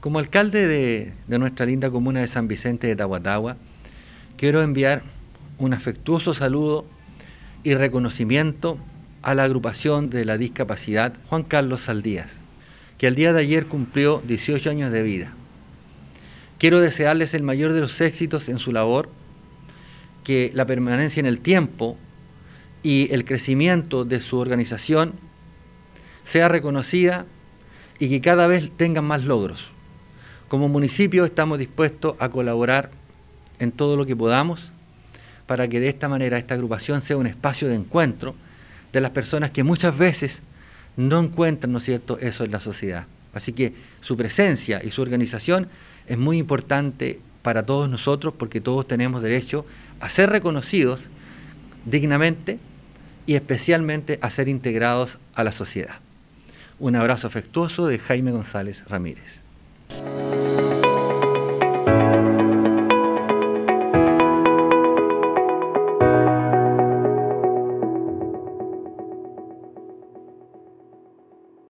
Como alcalde de, nuestra linda comuna de San Vicente de Tahuatahua, quiero enviar un afectuoso saludo y reconocimiento a la agrupación de la discapacidad Juan Carlos Saldías, que el día de ayer cumplió 18 años de vida. Quiero desearles el mayor de los éxitos en su labor, que la permanencia en el tiempo y el crecimiento de su organización sea reconocida y que cada vez tengan más logros. Como municipio estamos dispuestos a colaborar en todo lo que podamos para que de esta manera esta agrupación sea un espacio de encuentro de las personas que muchas veces no encuentran, ¿no es cierto?, eso en la sociedad. Así que su presencia y su organización es muy importante para todos nosotros porque todos tenemos derecho a ser reconocidos dignamente y especialmente a ser integrados a la sociedad. Un abrazo afectuoso de Jaime González Ramírez.